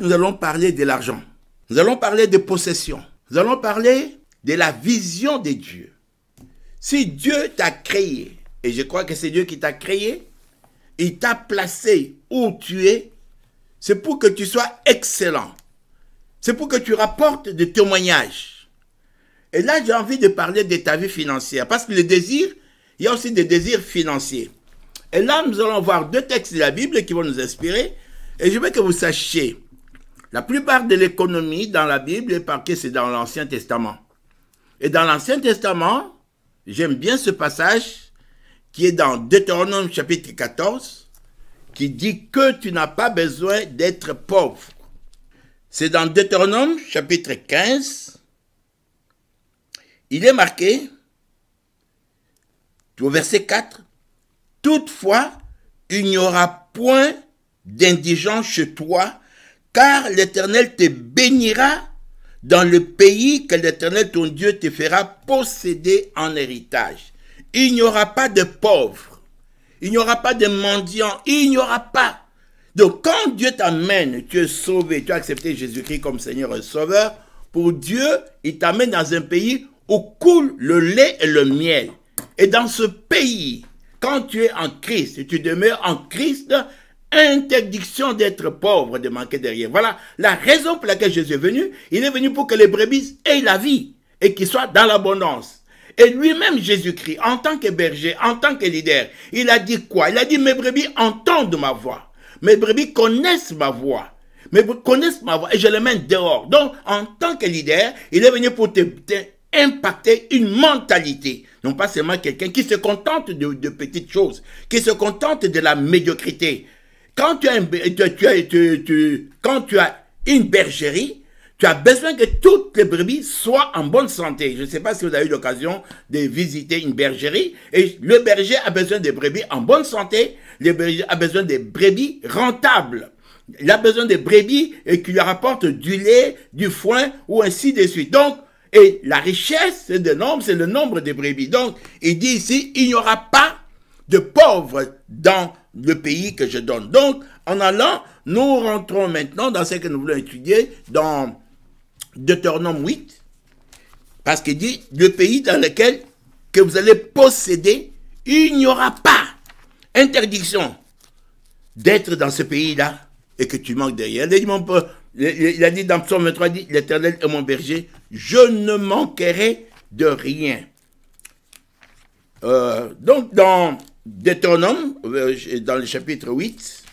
nous allons parler de l'argent. Nous allons parler de possession. Nous allons parler de la vision de Dieu. Si Dieu t'a créé, et je crois que c'est Dieu qui t'a créé, il t'a placé où tu es, c'est pour que tu sois excellent. C'est pour que tu rapportes des témoignages. Et là, j'ai envie de parler de ta vie financière, parce que le désir, il y a aussi des désirs financiers. Et là, nous allons voir deux textes de la Bible qui vont nous inspirer. Et je veux que vous sachiez, la plupart de l'économie dans la Bible est parquée, c'est dans l'Ancien Testament. Et dans l'Ancien Testament, j'aime bien ce passage qui est dans Deutéronome chapitre 14, qui dit que tu n'as pas besoin d'être pauvre. C'est dans Deutéronome chapitre 15. Il est marqué, au verset 4, Toutefois, il n'y aura point d'indigence chez toi, car l'Éternel te bénira dans le pays que l'Éternel ton Dieu te fera posséder en héritage. Il n'y aura pas de pauvres, il n'y aura pas de mendiants, il n'y aura pas. Donc quand Dieu t'amène, tu es sauvé, tu as accepté Jésus-Christ comme Seigneur et Sauveur, pour Dieu, il t'amène dans un pays où coule le lait et le miel. Et dans ce pays, quand tu es en Christ, tu demeures en Christ, interdiction d'être pauvre, de manquer derrière. Voilà la raison pour laquelle Jésus est venu. Il est venu pour que les brebis aient la vie et qu'ils soient dans l'abondance. Et lui-même, Jésus-Christ, en tant que berger, en tant que leader, il a dit quoi Il a dit, mes brebis entendent ma voix. Mes brebis connaissent ma voix. Mes brebis connaissent ma voix et je les mène dehors. Donc, en tant que leader, il est venu pour te, impacter une mentalité. Non pas seulement quelqu'un qui se contente de petites choses, qui se contente de la médiocrité, quand tu as, une, quand tu as bergerie, tu as besoin que toutes les brebis soient en bonne santé. Je ne sais pas si vous avez eu l'occasion de visiter une bergerie. Et le berger a besoin des brebis en bonne santé. Le berger a besoin des brebis rentables. Il a besoin des brebis et qui lui rapportent du lait, du foin ou ainsi de suite. Donc, et la richesse de nombre, c'est le nombre des brebis. Donc, il dit ici, il n'y aura pas de pauvres dans le pays que je donne. Donc, en allant, nous rentrons maintenant dans ce que nous voulons étudier dans Deutéronome 8, parce qu'il dit, le pays dans lequel que vous allez posséder, il n'y aura pas interdiction d'être dans ce pays-là et que tu manques de Il dit, il a dit dans Psaume 23, l'Éternel est mon berger, je ne manquerai de rien. Euh, donc, dans homme, euh, dans le chapitre 8,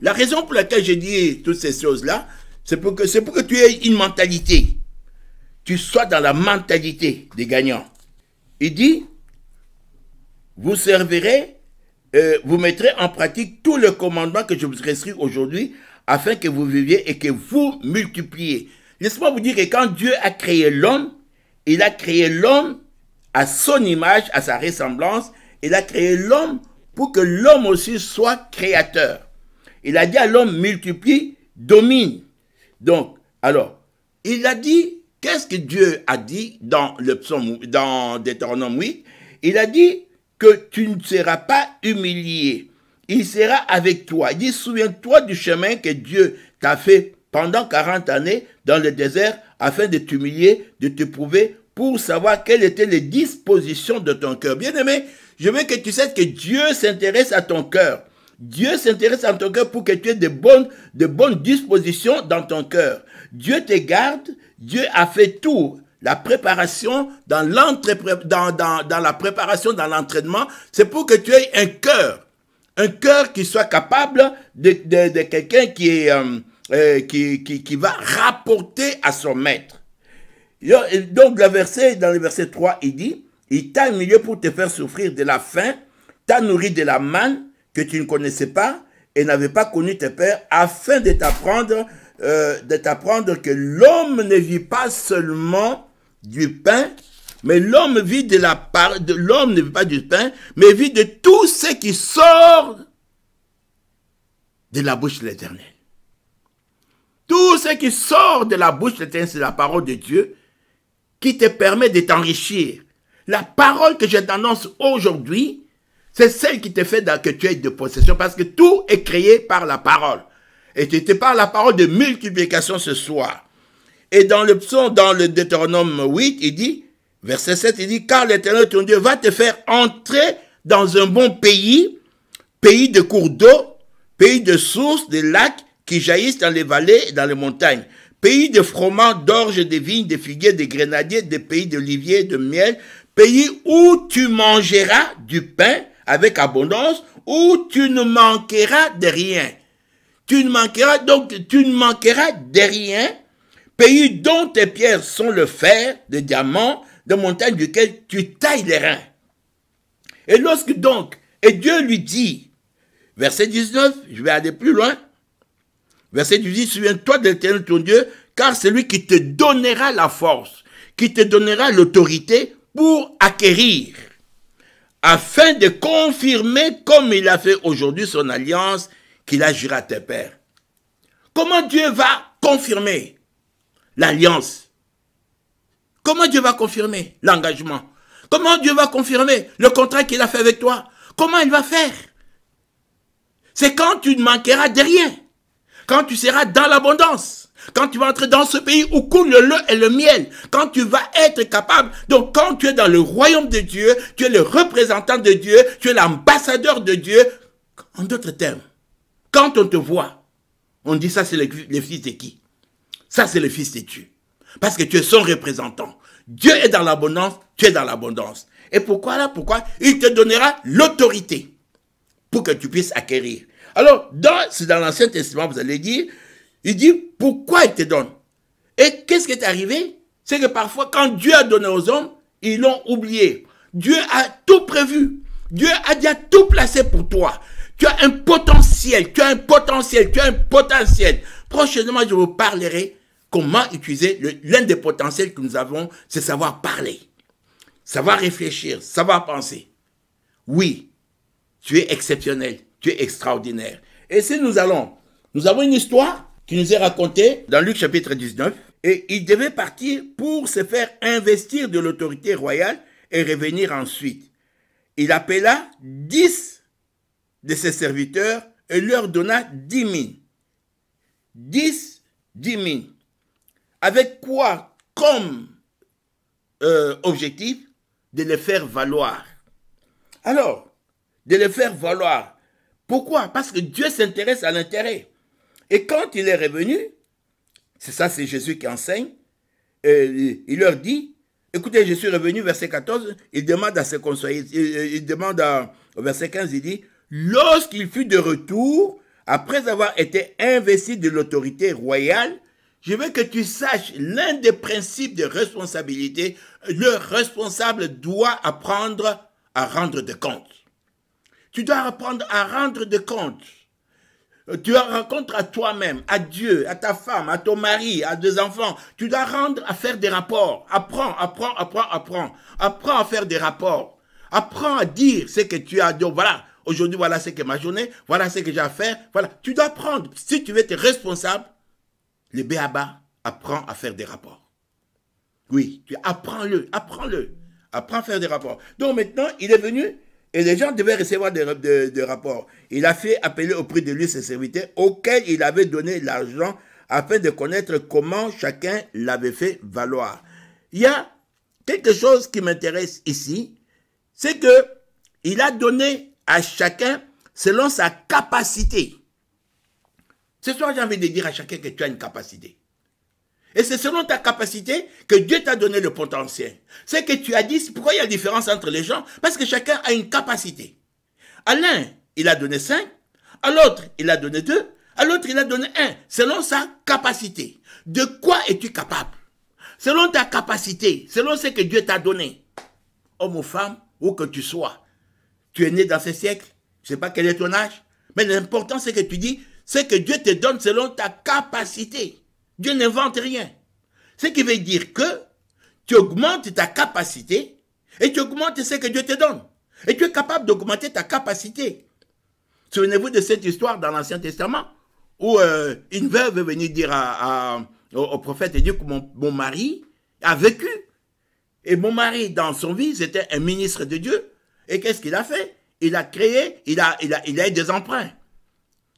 la raison pour laquelle j'ai dit toutes ces choses-là, c'est pour, que, pour que tu aies une mentalité. Tu sois dans la mentalité des gagnants. Il dit, vous servirez, euh, vous mettrez en pratique tout le commandement que je vous prescris aujourd'hui afin que vous viviez et que vous multipliez. Laissez-moi vous dire que quand Dieu a créé l'homme, il a créé l'homme à son image, à sa ressemblance, il a créé l'homme pour que l'homme aussi soit créateur. Il a dit à l'homme, multiplie, domine. Donc, alors, il a dit, qu'est-ce que Dieu a dit dans le psaume, dans Deutéronome 8 Il a dit que tu ne seras pas humilié. Il sera avec toi. Il dit, souviens-toi du chemin que Dieu t'a fait pendant 40 années dans le désert afin de t'humilier, de te prouver pour savoir quelles étaient les dispositions de ton cœur. Bien aimé, je veux que tu saches que Dieu s'intéresse à ton cœur. Dieu s'intéresse à ton cœur pour que tu aies de bonnes, dispositions dans ton cœur. Dieu te garde, Dieu a fait tout. La préparation, dans, dans, la préparation, dans l'entraînement, c'est pour que tu aies un cœur. Un cœur qui soit capable de, quelqu'un euh, euh, qui, va rapporter à son maître. Donc, le verset, dans le verset 3, il dit, il t'a humilié pour te faire souffrir de la faim, t'a nourri de la manne que tu ne connaissais pas et n'avais pas connu tes pères, afin euh, de t'apprendre que l'homme ne vit pas seulement du pain, mais l'homme vit de la de l'homme ne vit pas du pain, mais vit de tout ce qui sort de la bouche de l'Éternel. Tout ce qui sort de la bouche de l'Éternel, c'est la parole de Dieu qui te permet de t'enrichir, la parole que je t'annonce aujourd'hui, c'est celle qui te fait que tu es de possession, parce que tout est créé par la parole. Et tu te la parole de multiplication ce soir. Et dans le psaume, dans le Deutéronome 8, il dit, verset 7, il dit, car l'éternel ton Dieu va te faire entrer dans un bon pays, pays de cours d'eau, pays de sources, de lacs qui jaillissent dans les vallées et dans les montagnes, pays de froment, d'orge, de vignes, de figuiers, de grenadiers, des pays d'oliviers, de miel, pays où tu mangeras du pain avec abondance, où tu ne manqueras de rien. Tu ne manqueras donc, tu ne manqueras de rien, pays dont tes pierres sont le fer, le diamant, de montagne duquel tu tailles les reins. Et lorsque donc, et Dieu lui dit, verset 19, je vais aller plus loin, verset 18, souviens-toi de l'éternel ton Dieu, car c'est lui qui te donnera la force, qui te donnera l'autorité pour acquérir, afin de confirmer comme il a fait aujourd'hui son alliance qu'il a à tes pères. Comment Dieu va confirmer l'alliance Comment Dieu va confirmer l'engagement Comment Dieu va confirmer le contrat qu'il a fait avec toi Comment il va faire C'est quand tu ne manqueras de rien, quand tu seras dans l'abondance quand tu vas entrer dans ce pays où coule le lait et le miel, quand tu vas être capable, donc quand tu es dans le royaume de Dieu, tu es le représentant de Dieu, tu es l'ambassadeur de Dieu, en d'autres termes, quand on te voit, on dit ça c'est le, fils de qui Ça c'est le fils de Dieu. Parce que tu es son représentant. Dieu est dans l'abondance, tu es dans l'abondance. Et pourquoi là Pourquoi Il te donnera l'autorité pour que tu puisses acquérir. Alors, dans, c'est dans l'Ancien Testament, vous allez dire, il dit pourquoi il te donne. Et qu'est-ce qui est arrivé C'est que parfois, quand Dieu a donné aux hommes, ils l'ont oublié. Dieu a tout prévu. Dieu a déjà tout placé pour toi. Tu as un potentiel, tu as un potentiel, tu as un potentiel. Prochainement, je vous parlerai comment utiliser l'un des potentiels que nous avons, c'est savoir parler, savoir réfléchir, savoir penser. Oui, tu es exceptionnel, tu es extraordinaire. Et si nous allons, nous avons une histoire qui nous est raconté dans Luc chapitre 19. Et il devait partir pour se faire investir de l'autorité royale et revenir ensuite. Il appela dix de ses serviteurs et leur donna dix mille. Dix, dix Avec quoi comme euh, objectif de les faire valoir. Alors, de les faire valoir. Pourquoi Parce que Dieu s'intéresse à l'intérêt. Et quand il est revenu, c'est ça, c'est Jésus qui enseigne, euh, il leur dit, écoutez, je suis revenu, verset 14, il demande à ses conseillers, euh, il, demande au verset 15, il dit, lorsqu'il fut de retour, après avoir été investi de l'autorité royale, je veux que tu saches l'un des principes de responsabilité, le responsable doit apprendre à rendre des comptes. Tu dois apprendre à rendre des comptes. Euh, tu as rencontre à toi-même, à Dieu, à ta femme, à ton mari, à deux enfants. Tu dois rendre à faire des rapports. Apprends, apprends, apprends, apprends. Apprends à faire des rapports. Apprends à dire ce que tu as. Donc voilà, aujourd'hui, voilà ce que ma journée, voilà ce que j'ai à faire. Voilà. Tu dois apprendre. si tu veux être responsable, le béaba apprend à faire des rapports. Oui, tu apprends-le, apprends-le. Apprends à faire des rapports. Donc maintenant, il est venu et les gens devaient recevoir des, rapports. Il a fait appeler au prix de lui ses serviteurs auxquels il avait donné l'argent afin de connaître comment chacun l'avait fait valoir. Il y a quelque chose qui m'intéresse ici, c'est que il a donné à chacun selon sa capacité. Ce soir, j'ai envie de dire à chacun que tu as une capacité. Et c'est selon ta capacité que Dieu t'a donné le potentiel. Ce que tu as dit, pourquoi il y a différence entre les gens Parce que chacun a une capacité. À l'un, il a donné cinq. à l'autre, il a donné deux. à l'autre, il a donné un. selon sa capacité. De quoi es-tu capable Selon ta capacité, selon ce que Dieu t'a donné, homme ou femme, où que tu sois, tu es né dans ce siècle, je ne sais pas quel est ton âge, mais l'important c'est que tu dis, c'est que Dieu te donne selon ta capacité. Dieu n'invente rien. Ce qui veut dire que tu augmentes ta capacité et tu augmentes ce que Dieu te donne. Et tu es capable d'augmenter ta capacité. Souvenez-vous de cette histoire dans l'Ancien Testament où euh, une veuve est venue dire au, prophète et que mon, mari a vécu. Et mon mari, dans son vie, c'était un ministre de Dieu. Et qu'est-ce qu'il a fait Il a créé, il a, il il a eu des emprunts.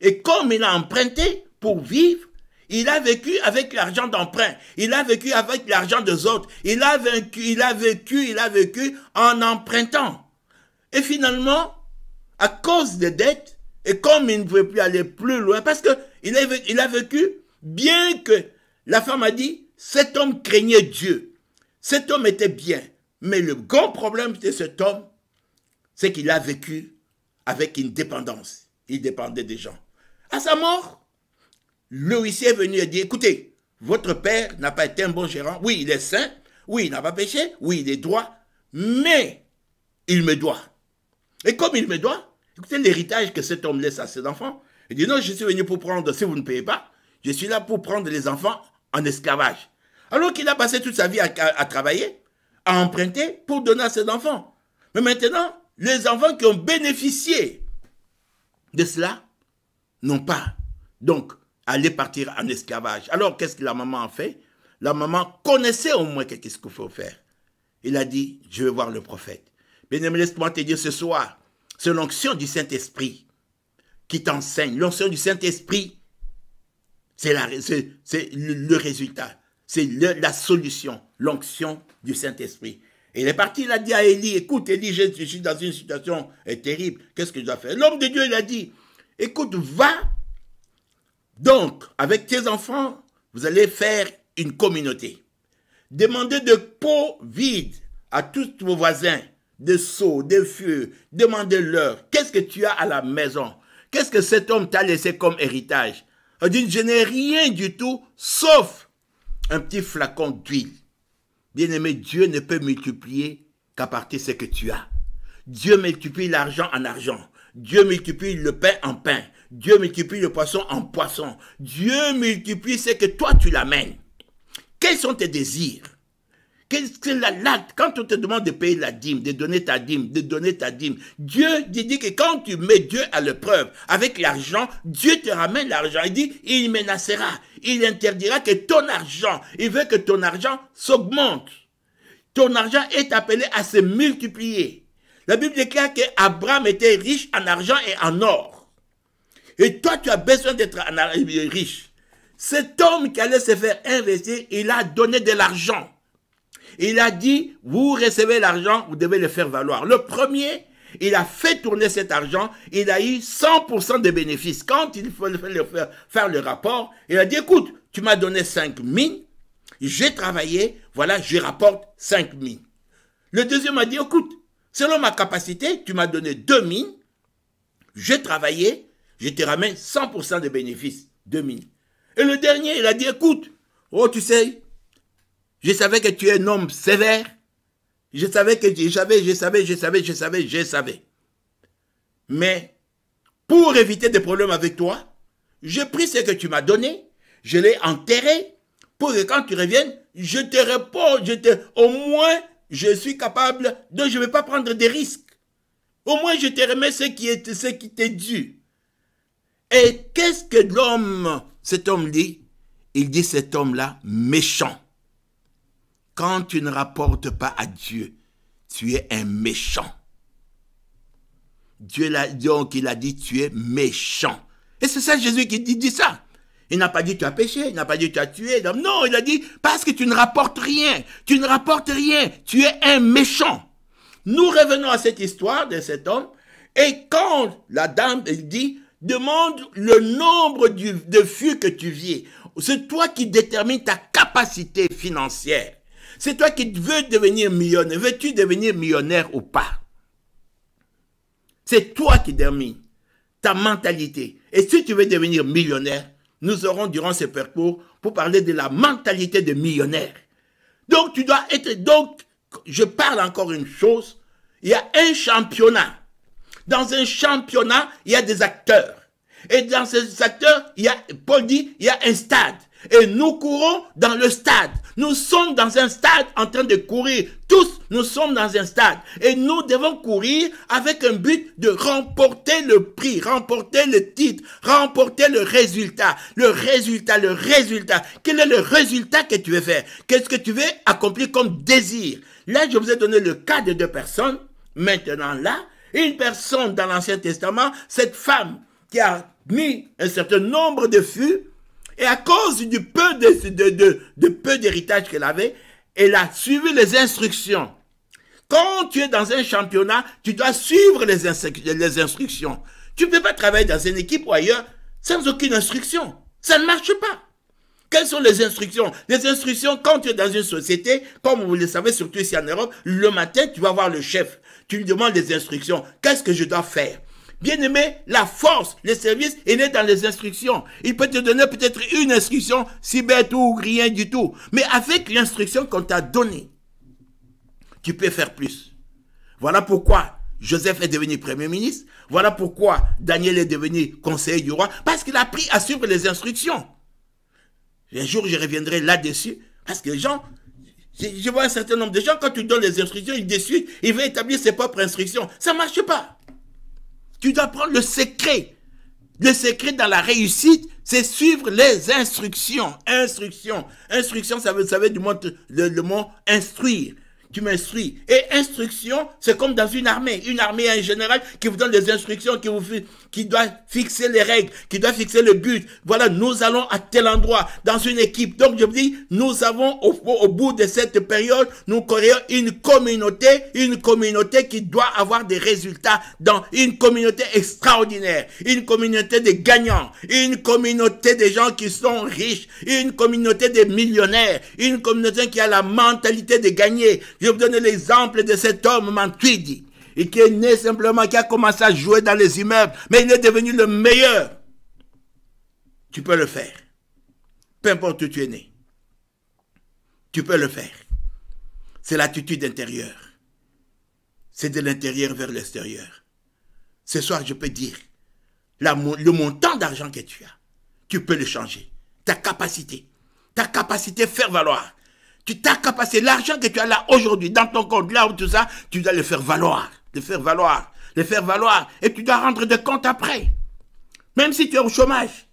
Et comme il a emprunté pour vivre, il a vécu avec l'argent d'emprunt. Il a vécu avec l'argent des autres. Il a vécu, il a vécu, il a vécu en empruntant. Et finalement, à cause des dettes, et comme il ne pouvait plus aller plus loin, parce que il a vécu, bien que la femme a dit, cet homme craignait Dieu. Cet homme était bien. Mais le grand problème de cet homme, c'est qu'il a vécu avec une dépendance. Il dépendait des gens. À sa mort, le huissier est venu et dit, écoutez, votre père n'a pas été un bon gérant. Oui, il est saint. Oui, il n'a pas péché. Oui, il est droit. Mais il me doit. Et comme il me doit, écoutez l'héritage que cet homme laisse à ses enfants. Il dit, non, je suis venu pour prendre, si vous ne payez pas, je suis là pour prendre les enfants en esclavage. Alors qu'il a passé toute sa vie à, à, travailler, à emprunter pour donner à ses enfants. Mais maintenant, les enfants qui ont bénéficié de cela n'ont pas. Donc, aller partir en esclavage. Alors, qu'est-ce que la maman a fait La maman connaissait au moins qu'est-ce qu'il faut faire. Il a dit, je vais voir le prophète. bien me laisse-moi te dire ce soir, c'est l'onction du Saint-Esprit qui t'enseigne. L'onction du Saint-Esprit, c'est le, le, résultat, c'est la solution, l'onction du Saint-Esprit. Il est parti, il a dit à Élie, écoute Élie, je, je suis dans une situation euh, terrible, qu'est-ce que je dois faire L'homme de Dieu, il a dit, écoute, va donc, avec tes enfants, vous allez faire une communauté. Demandez de peau vide à tous vos voisins, de seaux, de feux. Demandez-leur, qu'est-ce que tu as à la maison Qu'est-ce que cet homme t'a laissé comme héritage je n'ai rien du tout, sauf un petit flacon d'huile. Bien-aimé, Dieu ne peut multiplier qu'à partir de ce que tu as. Dieu multiplie l'argent en argent. Dieu multiplie le pain en pain. Dieu multiplie le poisson en poisson. Dieu multiplie ce que toi tu l'amènes. Quels sont tes désirs Qu'est-ce que la, quand on te demande de payer la dîme, de donner ta dîme, de donner ta dîme, Dieu dit, dit que quand tu mets Dieu à l'épreuve avec l'argent, Dieu te ramène l'argent. Il dit, il menacera, il interdira que ton argent, il veut que ton argent s'augmente. Ton argent est appelé à se multiplier. La Bible déclare que Abraham était riche en argent et en or. Et toi, tu as besoin d'être riche. Cet homme qui allait se faire investir, il a donné de l'argent. Il a dit, vous recevez l'argent, vous devez le faire valoir. Le premier, il a fait tourner cet argent, il a eu 100% de bénéfices. Quand il fallait faire, le rapport, il a dit, écoute, tu m'as donné 5 000, j'ai travaillé, voilà, je rapporte 5 000. Le deuxième a dit, écoute, selon ma capacité, tu m'as donné 2 000, j'ai travaillé, je te ramène 100% de bénéfices, 2000. Et le dernier, il a dit, écoute, oh, tu sais, je savais que tu es un homme sévère. Je savais que je savais, je savais, je savais, je savais, je savais. Mais pour éviter des problèmes avec toi, j'ai pris ce que tu m'as donné, je l'ai enterré pour que quand tu reviennes, je te réponds, je te, au moins, je suis capable, de, je ne vais pas prendre des risques. Au moins, je te remets ce qui est, ce qui t'est dû. Et qu'est-ce que l'homme, cet homme dit Il dit cet homme-là méchant. Quand tu ne rapportes pas à Dieu, tu es un méchant. Dieu donc il a dit tu es méchant. Et c'est ça Jésus qui dit, ça. Il n'a pas dit tu as péché, il n'a pas dit tu as tué. Non, il a dit parce que tu ne rapportes rien, tu ne rapportes rien, tu es un méchant. Nous revenons à cette histoire de cet homme. Et quand la dame, elle dit, Demande le nombre de fûts que tu vis. C'est toi qui détermine ta capacité financière. C'est toi qui veux devenir millionnaire. Veux-tu devenir millionnaire ou pas? C'est toi qui détermine ta mentalité. Et si tu veux devenir millionnaire, nous aurons durant ce parcours pour parler de la mentalité de millionnaire. Donc tu dois être, donc, je parle encore une chose, il y a un championnat dans un championnat, il y a des acteurs. Et dans ces acteurs, il y a, Paul dit, il y a un stade. Et nous courons dans le stade. Nous sommes dans un stade en train de courir. Tous, nous sommes dans un stade. Et nous devons courir avec un but de remporter le prix, remporter le titre, remporter le résultat. Le résultat, le résultat. Quel est le résultat que tu veux faire Qu'est-ce que tu veux accomplir comme désir Là, je vous ai donné le cas de deux personnes. Maintenant, là, une personne dans l'Ancien Testament, cette femme qui a mis un certain nombre de fûts, et à cause du peu de, peu d'héritage qu'elle avait, elle a suivi les instructions. Quand tu es dans un championnat, tu dois suivre les, les instructions. Tu ne peux pas travailler dans une équipe ou ailleurs sans aucune instruction. Ça ne marche pas. Quelles sont les instructions Les instructions, quand tu es dans une société, comme vous le savez, surtout ici en Europe, le matin, tu vas voir le chef. Tu lui demandes des instructions. Qu'est-ce que je dois faire Bien-aimé, la force, le service, il est dans les instructions. Il peut te donner peut-être une instruction, si bête ou rien du tout. Mais avec l'instruction qu'on t'a donnée, tu peux faire plus. Voilà pourquoi Joseph est devenu premier ministre. Voilà pourquoi Daniel est devenu conseiller du roi. Parce qu'il a pris à suivre les instructions. Un jour, je reviendrai là-dessus. Parce que les gens, je, vois un certain nombre de gens, quand tu donnes les instructions, ils déçus. ils veulent établir ses propres instructions. Ça ne marche pas. Tu dois prendre le secret. Le secret dans la réussite, c'est suivre les instructions. Instructions. Instructions, ça veut, ça du mot, le, le mot instruire tu m'instruis. Et instruction, c'est comme dans une armée. Une armée, un général qui vous donne des instructions, qui vous fait, qui doit fixer les règles, qui doit fixer le but. Voilà, nous allons à tel endroit, dans une équipe. Donc, je vous dis, nous avons au, bout de cette période, nous créons une communauté, une communauté qui doit avoir des résultats dans une communauté extraordinaire, une communauté de gagnants, une communauté de gens qui sont riches, une communauté de millionnaires, une communauté qui a la mentalité de gagner. Je vous donne l'exemple de cet homme, Mantuidi et qui est né simplement, qui a commencé à jouer dans les immeubles, mais il est devenu le meilleur. Tu peux le faire. Peu importe où tu es né. Tu peux le faire. C'est l'attitude intérieure. C'est de l'intérieur vers l'extérieur. Ce soir, je peux dire, le montant d'argent que tu as, tu peux le changer. Ta capacité. Ta capacité à faire valoir. Tu ta capacité, l'argent que tu as là aujourd'hui, dans ton compte, là où tout ça, tu dois le faire valoir de faire valoir, de faire valoir, et tu dois rendre des comptes après. Même si tu es au chômage,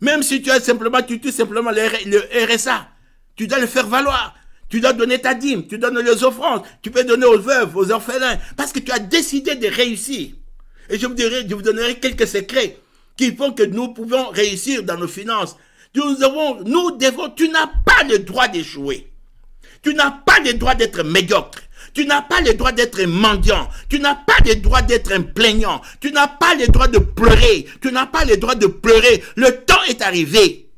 même si tu as simplement, tu tues simplement le, le, RSA, tu dois le faire valoir. Tu dois donner ta dîme, tu donnes les offrandes, tu peux donner aux veuves, aux orphelins, parce que tu as décidé de réussir. Et je vous je vous donnerai quelques secrets qui font que nous pouvons réussir dans nos finances. Nous avons, nous devons, tu n'as pas le droit d'échouer. Tu n'as pas le droit d'être médiocre. Tu n'as pas le droit d'être un mendiant. Tu n'as pas le droit d'être un plaignant. Tu n'as pas le droit de pleurer. Tu n'as pas le droit de pleurer. Le temps est arrivé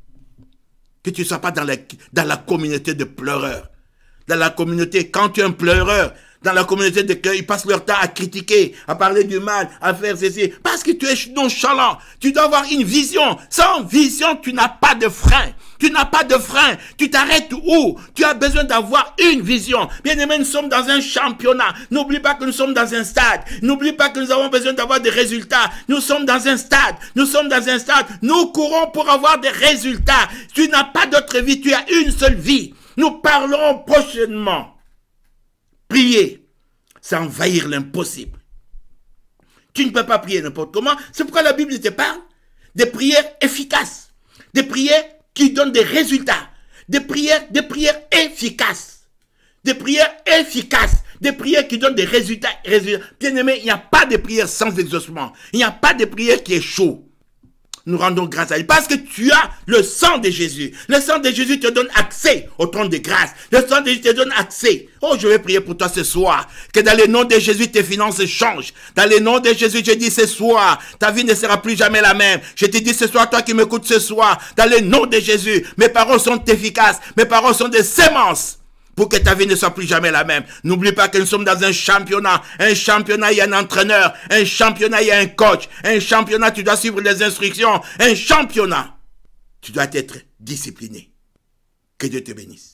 que tu ne sois pas dans la, dans la communauté de pleureurs dans la communauté, quand tu es un pleureur, dans la communauté de cœur, ils passent leur temps à critiquer, à parler du mal, à faire ceci. Parce que tu es nonchalant. Tu dois avoir une vision. Sans vision, tu n'as pas de frein. Tu n'as pas de frein. Tu t'arrêtes où Tu as besoin d'avoir une vision. Bien aimé, nous sommes dans un championnat. N'oublie pas que nous sommes dans un stade. N'oublie pas que nous avons besoin d'avoir des résultats. Nous sommes dans un stade. Nous sommes dans un stade. Nous courons pour avoir des résultats. Tu n'as pas d'autre vie. Tu as une seule vie. Nous parlerons prochainement. Prier, c'est envahir l'impossible. Tu ne peux pas prier n'importe comment. C'est pourquoi la Bible te parle des prières efficaces, des prières qui donnent des résultats, des prières, des prières efficaces, des prières efficaces, des prières qui donnent des résultats. Bien aimé, il n'y a pas de prière sans exaucement. Il n'y a pas de prière qui est chaud nous rendons grâce à lui. Parce que tu as le sang de Jésus. Le sang de Jésus te donne accès au trône de grâce. Le sang de Jésus te donne accès. Oh, je vais prier pour toi ce soir. Que dans le nom de Jésus, tes finances changent. Dans le nom de Jésus, je dis ce soir, ta vie ne sera plus jamais la même. Je te dis ce soir, toi qui m'écoutes ce soir, dans le nom de Jésus, mes paroles sont efficaces. Mes paroles sont des semences pour que ta vie ne soit plus jamais la même. N'oublie pas que nous sommes dans un championnat. Un championnat, il y a un entraîneur. Un championnat, il y a un coach. Un championnat, tu dois suivre les instructions. Un championnat, tu dois être discipliné. Que Dieu te bénisse.